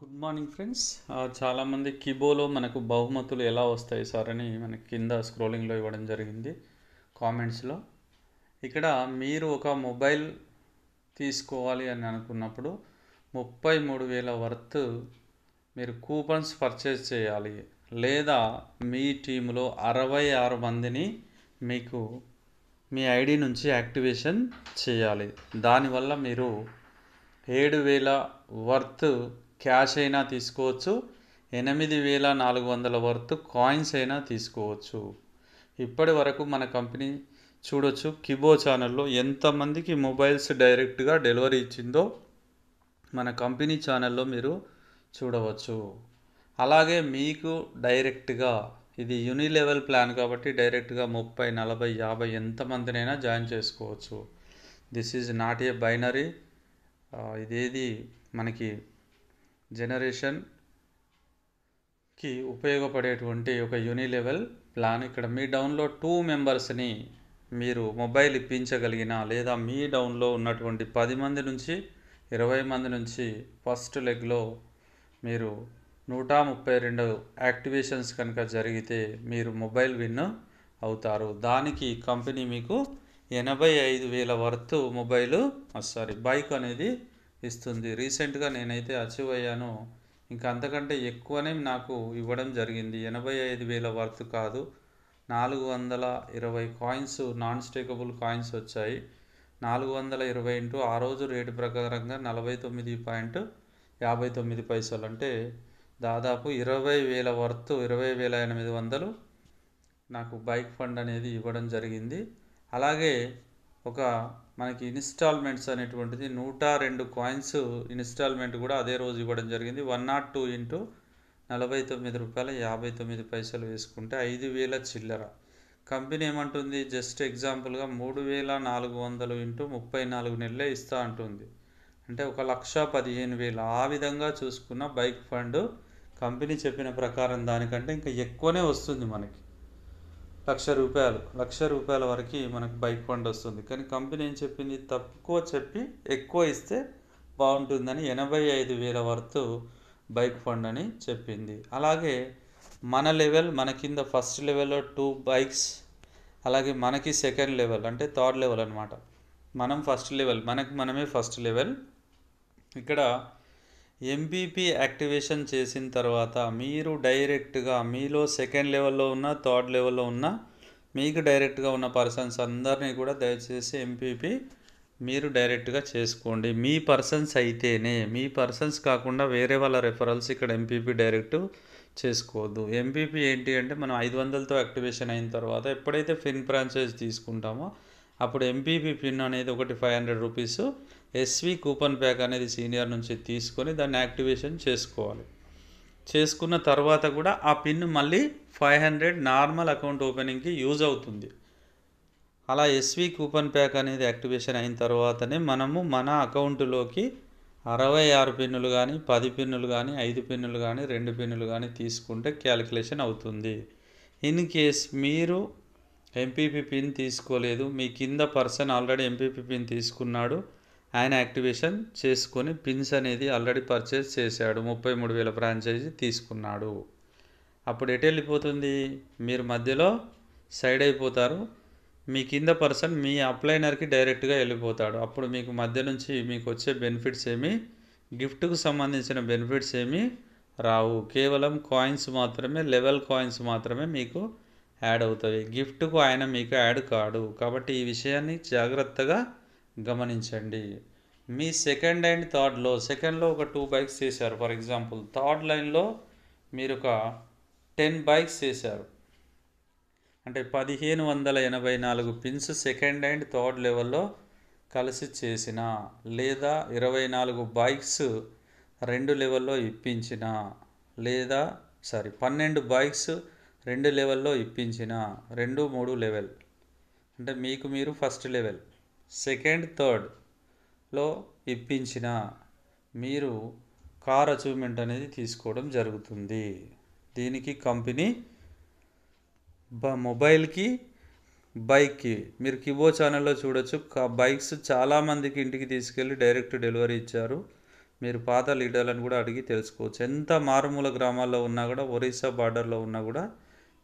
good morning friends చాలామంది కిబోలో మనకు బహుమతులు ఎలా వస్తాయి సార్ అని మనకి కింద స్క్రోలింగ్లో ఇవ్వడం జరిగింది కామెంట్స్లో ఇక్కడ మీరు ఒక మొబైల్ తీసుకోవాలి అని అనుకున్నప్పుడు ముప్పై మూడు వేల వర్త్ మీరు కూపన్స్ పర్చేస్ చేయాలి లేదా మీ టీంలో అరవై ఆరు మందిని మీకు మీ ఐడి నుంచి యాక్టివేషన్ చేయాలి దానివల్ల మీరు ఏడు వేల వర్త్ క్యాష్ అయినా తీసుకోవచ్చు ఎనిమిది వేల నాలుగు వందల వర్త్ కాయిన్స్ అయినా తీసుకోవచ్చు ఇప్పటి వరకు మన కంపెనీ చూడొచ్చు కిబో ఛానల్లో ఎంతమందికి మొబైల్స్ డైరెక్ట్గా డెలివరీ ఇచ్చిందో మన కంపెనీ ఛానల్లో మీరు చూడవచ్చు అలాగే మీకు డైరెక్ట్గా ఇది లెవెల్ ప్లాన్ కాబట్టి డైరెక్ట్గా ముప్పై నలభై యాభై ఎంతమందినైనా జాయిన్ చేసుకోవచ్చు this is not a binary ఇదేది మనకి జనరేషన్కి ఉపయోగపడేటువంటి ఒక యూని లెవెల్ ప్లాన్ ఇక్కడ మీ డౌన్లో టూ మెంబర్స్ని మీరు మొబైల్ ఇప్పించగలిగిన లేదా మీ డౌన్లో ఉన్నటువంటి పది మంది నుంచి ఇరవై మంది నుంచి ఫస్ట్ లెగ్లో మీరు నూట ముప్పై రెండు యాక్టివేషన్స్ కనుక జరిగితే మీరు మొబైల్ విన్ అవుతారు దానికి కంపెనీ మీకు ఎనభై ఐదు వేల వర్త్ మొబైలు సారీ బైక్ అనేది ఇస్తుంది రీసెంట్గా నేనైతే అచీవ్ అయ్యాను ఇంకా అంతకంటే ఎక్కువనే నాకు ఇవ్వడం జరిగింది ఎనభై ఐదు వేల వర్త్ కాదు నాలుగు వందల ఇరవై కాయిన్స్ నాన్ స్టేకబుల్ కాయిన్స్ వచ్చాయి నాలుగు వందల ఇరవై ఇంటూ ఆ రోజు రేటు ప్రకారంగా నలభై తొమ్మిది పాయింట్ యాభై తొమ్మిది పైసలు అంటే దాదాపు ఇరవై వేల వర్త్ ఇరవై వేల ఎనిమిది వందలు నాకు బైక్ ఫండ్ అనేది ఇవ్వడం జరిగింది అలాగే ఒక మనకి ఇన్స్టాల్మెంట్స్ అనేటువంటిది నూట రెండు కాయిన్స్ ఇన్స్టాల్మెంట్ కూడా అదే రోజు ఇవ్వడం జరిగింది వన్ నాట్ టూ ఇంటూ నలభై తొమ్మిది రూపాయల యాభై తొమ్మిది పైసలు వేసుకుంటే ఐదు వేల చిల్లర కంపెనీ ఏమంటుంది జస్ట్ ఎగ్జాంపుల్గా మూడు వేల నాలుగు వందలు ఇంటూ ముప్పై నాలుగు నెలలే ఇస్తా అంటుంది అంటే ఒక లక్ష పదిహేను వేలు ఆ విధంగా చూసుకున్న బైక్ ఫండ్ కంపెనీ చెప్పిన ప్రకారం దానికంటే ఇంకా ఎక్కువనే వస్తుంది మనకి లక్ష రూపాయలు లక్ష రూపాయల వరకు మనకు బైక్ ఫండ్ వస్తుంది కానీ కంపెనీ ఏం చెప్పింది తక్కువ చెప్పి ఎక్కువ ఇస్తే బాగుంటుందని ఎనభై ఐదు వేల వరకు బైక్ ఫండ్ అని చెప్పింది అలాగే మన లెవెల్ మన కింద ఫస్ట్ లెవెల్లో టూ బైక్స్ అలాగే మనకి సెకండ్ లెవెల్ అంటే థర్డ్ లెవెల్ అనమాట మనం ఫస్ట్ లెవెల్ మనకి మనమే ఫస్ట్ లెవెల్ ఇక్కడ ఎంపీపీ యాక్టివేషన్ చేసిన తర్వాత మీరు డైరెక్ట్గా మీలో సెకండ్ లెవెల్లో ఉన్న థర్డ్ లెవెల్లో ఉన్న మీకు డైరెక్ట్గా ఉన్న పర్సన్స్ అందరినీ కూడా దయచేసి ఎంపీపీ మీరు డైరెక్ట్గా చేసుకోండి మీ పర్సన్స్ అయితేనే మీ పర్సన్స్ కాకుండా వేరే వాళ్ళ రెఫరల్స్ ఇక్కడ ఎంపీపీ డైరెక్ట్ చేసుకోవద్దు ఎంపీపీ ఏంటి అంటే మనం ఐదు వందలతో యాక్టివేషన్ అయిన తర్వాత ఎప్పుడైతే ఫిన్ ఫ్రాంచైజ్ తీసుకుంటామో అప్పుడు ఎంపీపీ పిన్ అనేది ఒకటి five hundred rupees SV coupon pack అనేది సీనియర్ నుంచి తీసుకొని దాన్ని యాక్టివేషన్ చేసుకోవాలి చేసుకున్న తర్వాత కూడా ఆ పిన్ మళ్ళీ ఫైవ్ హండ్రెడ్ నార్మల్ అకౌంట్ ఓపెనింగ్కి యూజ్ అవుతుంది అలా ఎస్వి కూపన్ ప్యాక్ అనేది యాక్టివేషన్ అయిన తర్వాతనే మనము మన అకౌంటులోకి అరవై ఆరు పిన్నులు కానీ పది పిన్నులు కానీ ఐదు పిన్నులు కానీ రెండు పిన్నులు కానీ తీసుకుంటే క్యాలిక్యులేషన్ అవుతుంది ఇన్ కేస్ మీరు ఎంపీపీ పిన్ తీసుకోలేదు మీ కింద పర్సన్ ఆల్రెడీ ఎంపీపీ పిన్ తీసుకున్నాడు ఆయన యాక్టివేషన్ చేసుకొని పిన్స్ అనేది ఆల్రెడీ పర్చేస్ చేశాడు ముప్పై మూడు వేల ఫ్రాంచైజీ తీసుకున్నాడు అప్పుడు ఎటు వెళ్ళిపోతుంది మీరు మధ్యలో సైడ్ అయిపోతారు మీ కింద పర్సన్ మీ అప్లైనర్కి డైరెక్ట్గా వెళ్ళిపోతాడు అప్పుడు మీకు మధ్య నుంచి మీకు వచ్చే బెనిఫిట్స్ ఏమి గిఫ్ట్కు సంబంధించిన బెనిఫిట్స్ ఏమి రావు కేవలం కాయిన్స్ మాత్రమే లెవెల్ కాయిన్స్ మాత్రమే మీకు యాడ్ అవుతాయి గిఫ్ట్కు ఆయన మీకు యాడ్ కాడు కాబట్టి ఈ విషయాన్ని జాగ్రత్తగా గమనించండి మీ సెకండ్ అండ్ థర్డ్లో సెకండ్లో ఒక టూ బైక్స్ చేశారు ఫర్ ఎగ్జాంపుల్ థర్డ్ లైన్లో మీరు ఒక టెన్ బైక్స్ చేశారు అంటే పదిహేను వందల ఎనభై నాలుగు పిన్స్ సెకండ్ అండ్ థర్డ్ లెవెల్లో కలిసి చేసిన లేదా ఇరవై నాలుగు బైక్స్ రెండు లెవెల్లో ఇప్పించిన లేదా సారీ పన్నెండు బైక్స్ రెండు లెవెల్లో ఇప్పించిన రెండు మూడు లెవెల్ అంటే మీకు మీరు ఫస్ట్ లెవెల్ సెకండ్ థర్డ్లో ఇప్పించిన మీరు కార్ అచీవ్మెంట్ అనేది తీసుకోవడం జరుగుతుంది దీనికి కంపెనీ బ మొబైల్కి బైక్కి మీరు కిబో ఛానల్లో చూడొచ్చు బైక్స్ చాలామందికి ఇంటికి తీసుకెళ్ళి డైరెక్ట్ డెలివరీ ఇచ్చారు మీరు పాత లీడర్లను కూడా అడిగి తెలుసుకోవచ్చు ఎంత మారుమూల గ్రామాల్లో ఉన్నా కూడా ఒరిస్సా బార్డర్లో ఉన్నా కూడా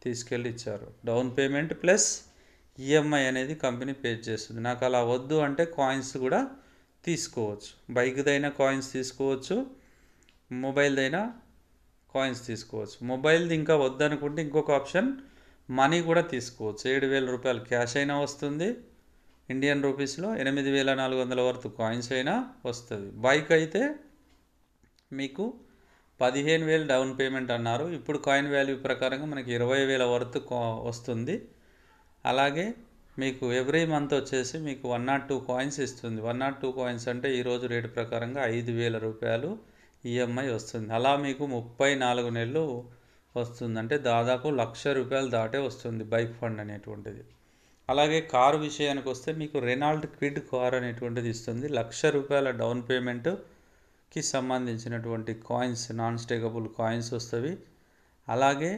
తీసుకెళ్ళి ఇచ్చారు down payment plus EMI e అనేది కంపెనీ పే చేస్తుంది నాకు అలా వద్దు అంటే కాయిన్స్ కూడా తీసుకోవచ్చు బైక్దైనా కాయిన్స్ తీసుకోవచ్చు మొబైల్దైనా కాయిన్స్ తీసుకోవచ్చు మొబైల్ది ఇంకా వద్దనుకుంటే ఇంకొక ఆప్షన్ మనీ కూడా తీసుకోవచ్చు ఏడు వేల రూపాయలు క్యాష్ అయినా వస్తుంది ఇండియన్ రూపీస్లో ఎనిమిది వేల నాలుగు వందల వరకు కాయిన్స్ అయినా వస్తుంది బైక్ అయితే మీకు పదిహేను వేలు డౌన్ పేమెంట్ అన్నారు ఇప్పుడు కాయిన్ వాల్యూ ప్రకారంగా మనకి ఇరవై వేల వరకు వస్తుంది అలాగే మీకు ఎవ్రీ మంత్ వచ్చేసి మీకు వన్ నాట్ టూ కాయిన్స్ ఇస్తుంది వన్ నాట్ టూ కాయిన్స్ అంటే ఈరోజు రేటు ప్రకారంగా ఐదు వేల రూపాయలు ఈఎంఐ e వస్తుంది అలా మీకు ముప్పై నాలుగు నెలలు వస్తుంది అంటే దాదాపు లక్ష రూపాయలు దాటే వస్తుంది బైక్ ఫండ్ అనేటువంటిది అలాగే కారు విషయానికి వస్తే మీకు రెనాల్డ్ క్విడ్ కార్ అనేటువంటిది ఇస్తుంది లక్ష రూపాయల డౌన్ పేమెంట్కి సంబంధించినటువంటి కాయిన్స్ నాన్ స్టేకబుల్ కాయిన్స్ వస్తుంది అలాగే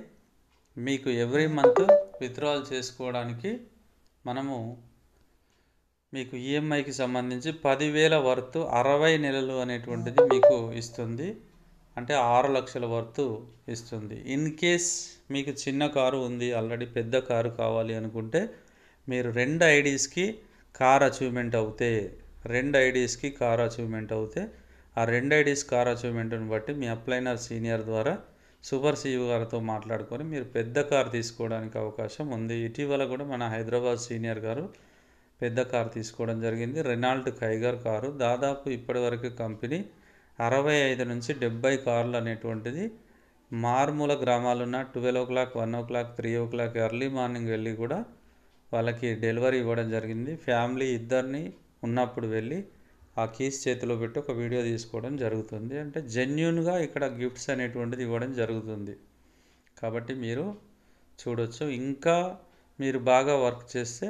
మీకు ఎవ్రీ మంత్ విత్డ్రాల్ చేసుకోవడానికి మనము మీకు ఈఎంఐకి e సంబంధించి పదివేల వర్త్ అరవై నెలలు అనేటువంటిది మీకు ఇస్తుంది అంటే ఆరు లక్షల వర్త్ ఇస్తుంది ఇన్ కేస్ మీకు చిన్న కారు ఉంది ఆల్రెడీ పెద్ద కారు కావాలి అనుకుంటే మీరు రెండు ఐడీస్కి కార్ అచీవ్మెంట్ అవుతే రెండు ఐడీస్కి కార్ అచీవ్మెంట్ అవుతే ఆ రెండు ఐడీస్ కార్ అచీవ్మెంట్ని బట్టి మీ అప్లైనర్ సీనియర్ ద్వారా సూపర్ సీఈఓ గారితో మాట్లాడుకొని మీరు పెద్ద కారు తీసుకోవడానికి అవకాశం ఉంది ఇటీవల కూడా మన హైదరాబాద్ సీనియర్ గారు పెద్ద కారు తీసుకోవడం జరిగింది రెనాల్డ్ కైగర్ కారు దాదాపు ఇప్పటివరకు కంపెనీ అరవై ఐదు నుంచి డెబ్బై కార్లు అనేటువంటిది మారుమూల గ్రామాలున్న twelve o'clock one o'clock three o'clock early morning వెళ్ళి కూడా వాళ్ళకి డెలివరీ ఇవ్వడం జరిగింది ఫ్యామిలీ ఇద్దరిని ఉన్నప్పుడు వెళ్ళి ఆ కీస్ చేతిలో పెట్టి ఒక వీడియో తీసుకోవడం జరుగుతుంది అంటే జెన్యున్గా ఇక్కడ గిఫ్ట్స్ అనేటువంటిది ఇవ్వడం జరుగుతుంది కాబట్టి మీరు చూడొచ్చు ఇంకా మీరు బాగా వర్క్ చేస్తే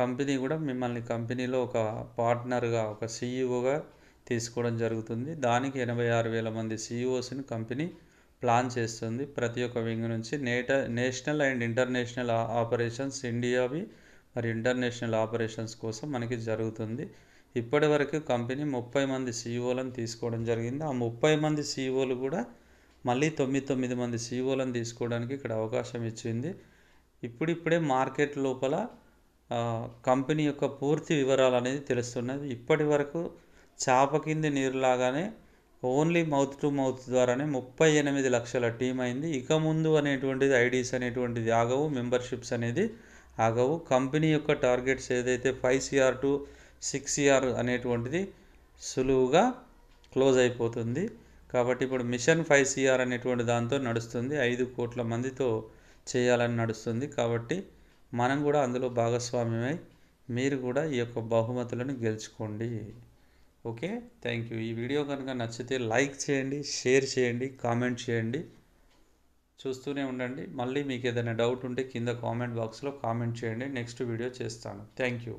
కంపెనీ కూడా మిమ్మల్ని కంపెనీలో ఒక పార్ట్నర్గా ఒక సీఈఓగా తీసుకోవడం జరుగుతుంది దానికి ఎనభై ఆరు వేల మంది సీఈఓస్ని కంపెనీ ప్లాన్ చేస్తుంది ప్రతి ఒక్క వింగ్ నుంచి నేట నేషనల్ అండ్ ఇంటర్నేషనల్ ఆపరేషన్స్ ఇండియావి మరి ఇంటర్నేషనల్ ఆపరేషన్స్ కోసం మనకి జరుగుతుంది ఇప్పటి వరకు కంపెనీ ముప్పై మంది సీఈఓలను e తీసుకోవడం జరిగింది ఆ ముప్పై మంది సీఈఓలు e కూడా మళ్ళీ తొమ్మిది తొమ్మిది మంది సీఈఓలను e తీసుకోవడానికి ఇక్కడ అవకాశం ఇచ్చింది ఇప్పుడిప్పుడే మార్కెట్ లోపల కంపెనీ యొక్క పూర్తి వివరాలు అనేది తెలుస్తున్నది ఇప్పటి వరకు చాప కింది నీరులాగానే ఓన్లీ మౌత్ టు మౌత్ ద్వారానే ముప్పై ఎనిమిది లక్షల టీం అయింది ఇక ముందు అనేటువంటిది ఐడీస్ అనేటువంటిది ఆగవు మెంబర్షిప్స్ అనేది ఆగవు కంపెనీ యొక్క టార్గెట్స్ ఏదైతే five CR to six year అనేటువంటిది సులువుగా క్లోజ్ అయిపోతుంది కాబట్టి ఇప్పుడు మిషన్ ఫైవ్ సిఆర్ అనేటువంటి దాంతో నడుస్తుంది ఐదు కోట్ల మందితో చేయాలని నడుస్తుంది కాబట్టి మనం కూడా అందులో భాగస్వామ్యమై మీరు కూడా ఈ యొక్క బహుమతులను గెలుచుకోండి ఓకే థ్యాంక్ యూ ఈ వీడియో కనుక నచ్చితే లైక్ చేయండి షేర్ చేయండి కామెంట్ చేయండి చూస్తూనే ఉండండి మళ్ళీ మీకు ఏదైనా డౌట్ ఉంటే కింద కామెంట్ బాక్స్లో కామెంట్ చేయండి నెక్స్ట్ వీడియో చేస్తాను థ్యాంక్ యూ